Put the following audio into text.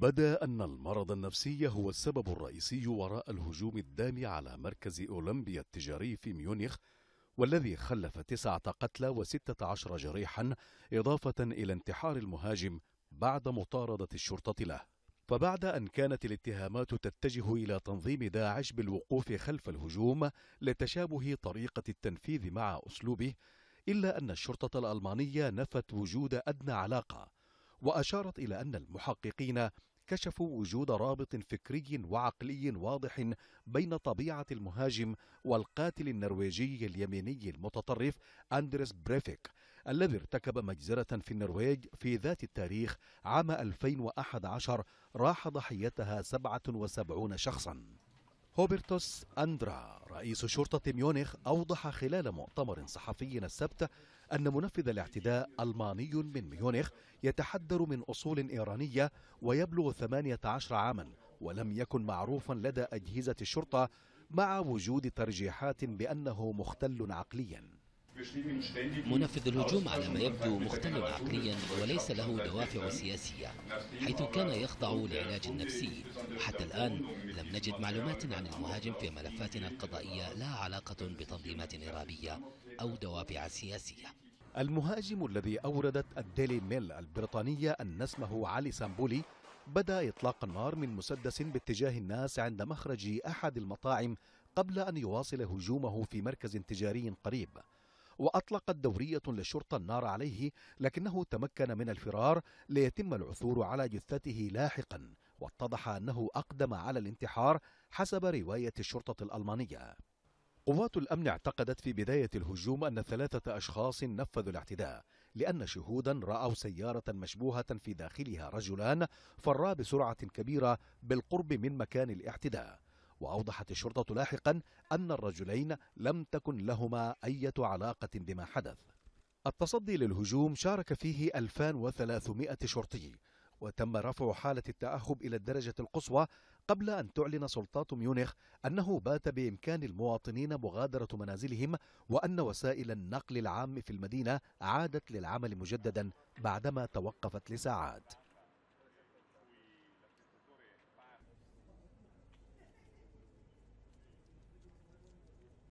بدا أن المرض النفسي هو السبب الرئيسي وراء الهجوم الدامي على مركز أولمبيا التجاري في ميونخ والذي خلف تسعة قتلى وستة عشر جريحا إضافة إلى انتحار المهاجم بعد مطاردة الشرطة له فبعد أن كانت الاتهامات تتجه إلى تنظيم داعش بالوقوف خلف الهجوم لتشابه طريقة التنفيذ مع أسلوبه إلا أن الشرطة الألمانية نفت وجود أدنى علاقة وأشارت إلى أن المحققين كشفوا وجود رابط فكري وعقلي واضح بين طبيعة المهاجم والقاتل النرويجي اليميني المتطرف أندرس بريفيك الذي ارتكب مجزرة في النرويج في ذات التاريخ عام 2011 راح ضحيتها 77 شخصاً هوبرتوس أندرا رئيس شرطة ميونخ أوضح خلال مؤتمر صحفي السبت أن منفذ الاعتداء ألماني من ميونخ يتحدر من أصول إيرانية ويبلغ 18 عاما ولم يكن معروفا لدى أجهزة الشرطة مع وجود ترجيحات بأنه مختل عقليا منفذ الهجوم على ما يبدو مختل عقليا وليس له دوافع سياسية حيث كان يخضع لعلاج نفسي وحتى الآن نجد معلومات عن المهاجم في ملفاتنا القضائية لا علاقة بتنظيمات إرهابية أو دوافع سياسية المهاجم الذي أوردت الديلي ميل البريطانية أن اسمه علي سامبولي بدأ إطلاق النار من مسدس باتجاه الناس عند مخرج أحد المطاعم قبل أن يواصل هجومه في مركز تجاري قريب وأطلقت دورية للشرطة النار عليه لكنه تمكن من الفرار ليتم العثور على جثته لاحقاً واتضح أنه أقدم على الانتحار حسب رواية الشرطة الألمانية قوات الأمن اعتقدت في بداية الهجوم أن ثلاثة أشخاص نفذوا الاعتداء لأن شهودا رأوا سيارة مشبوهة في داخلها رجلان فرا بسرعة كبيرة بالقرب من مكان الاعتداء وأوضحت الشرطة لاحقا أن الرجلين لم تكن لهما أي علاقة بما حدث التصدي للهجوم شارك فيه 2300 شرطي وتم رفع حالة التأهب إلى الدرجة القصوى قبل أن تعلن سلطات ميونخ أنه بات بإمكان المواطنين مغادرة منازلهم وأن وسائل النقل العام في المدينة عادت للعمل مجددا بعدما توقفت لساعات